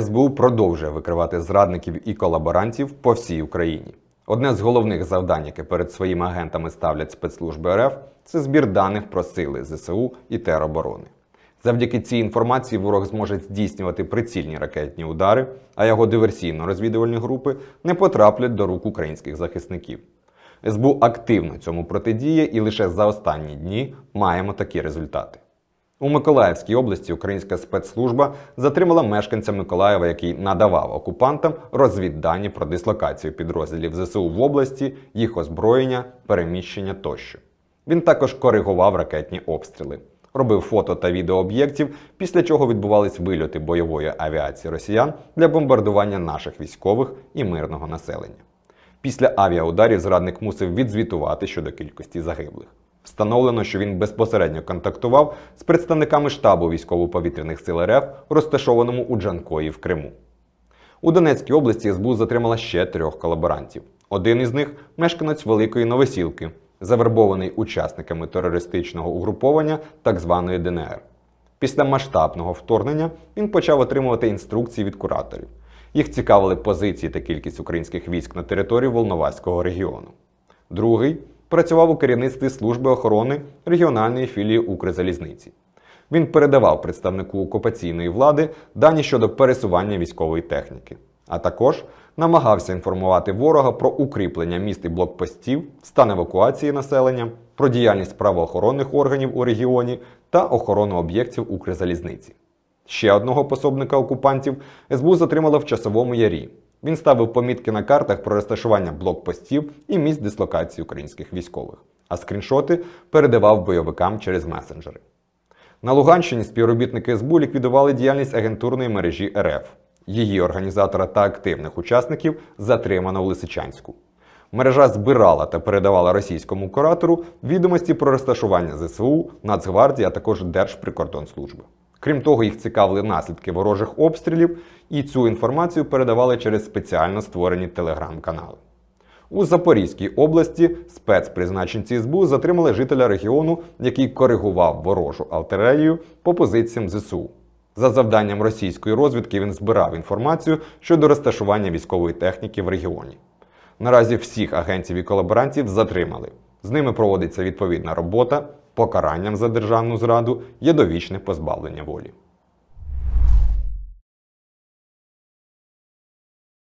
СБУ продовжує викривати зрадників і колаборантів по всій Україні. Одне з головних завдань, яке перед своїми агентами ставлять спецслужби РФ, це збір даних про сили ЗСУ і тероборони. Завдяки цій інформації ворог зможе здійснювати прицільні ракетні удари, а його диверсійно-розвідувальні групи не потраплять до рук українських захисників. СБУ активно цьому протидіє і лише за останні дні маємо такі результати. У Миколаївській області українська спецслужба затримала мешканця Миколаєва, який надавав окупантам розвіддані про дислокацію підрозділів ЗСУ в області, їх озброєння, переміщення тощо. Він також коригував ракетні обстріли, робив фото та відео об'єктів, після чого відбувались вильоти бойової авіації росіян для бомбардування наших військових і мирного населення. Після авіаударів зрадник мусив відзвітувати щодо кількості загиблих. Встановлено, що він безпосередньо контактував з представниками штабу військово-повітряних сил РФ, розташованому у Джанкої в Криму. У Донецькій області СБУ затримала ще трьох колаборантів. Один із них мешканець Великої Новосілки, завербований учасниками терористичного угруповання так званої ДНР. Після масштабного вторгнення він почав отримувати інструкції від кураторів. Їх цікавили позиції та кількість українських військ на території Волноваського регіону. Другий працював у керівництві служби охорони регіональної філії Укрзалізниці. Він передавав представнику окупаційної влади дані щодо пересування військової техніки, а також намагався інформувати ворога про укріплення міст і блокпостів, стан евакуації населення, про діяльність правоохоронних органів у регіоні та охорону об'єктів Укрзалізниці. Ще одного пособника окупантів СБУ затримала в часовому ярі. Він ставив помітки на картах про розташування блокпостів і місць дислокації українських військових, а скріншоти передавав бойовикам через месенджери. На Луганщині співробітники СБУ ліквідували діяльність агентурної мережі РФ. Її організатора та активних учасників затримано в Лисичанську. Мережа збирала та передавала російському куратору відомості про розташування ЗСУ, Нацгвардії, а також Держприкордонслужби. Крім того, їх цікавили наслідки ворожих обстрілів, і цю інформацію передавали через спеціально створені телеграм-канали. У Запорізькій області спецпризначенці СБУ затримали жителя регіону, який коригував ворожу алтерерію по позиціям ЗСУ. За завданням російської розвідки він збирав інформацію щодо розташування військової техніки в регіоні. Наразі всіх агентів і колаборантів затримали. З ними проводиться відповідна робота покаранням за державну зраду є довічне позбавлення волі.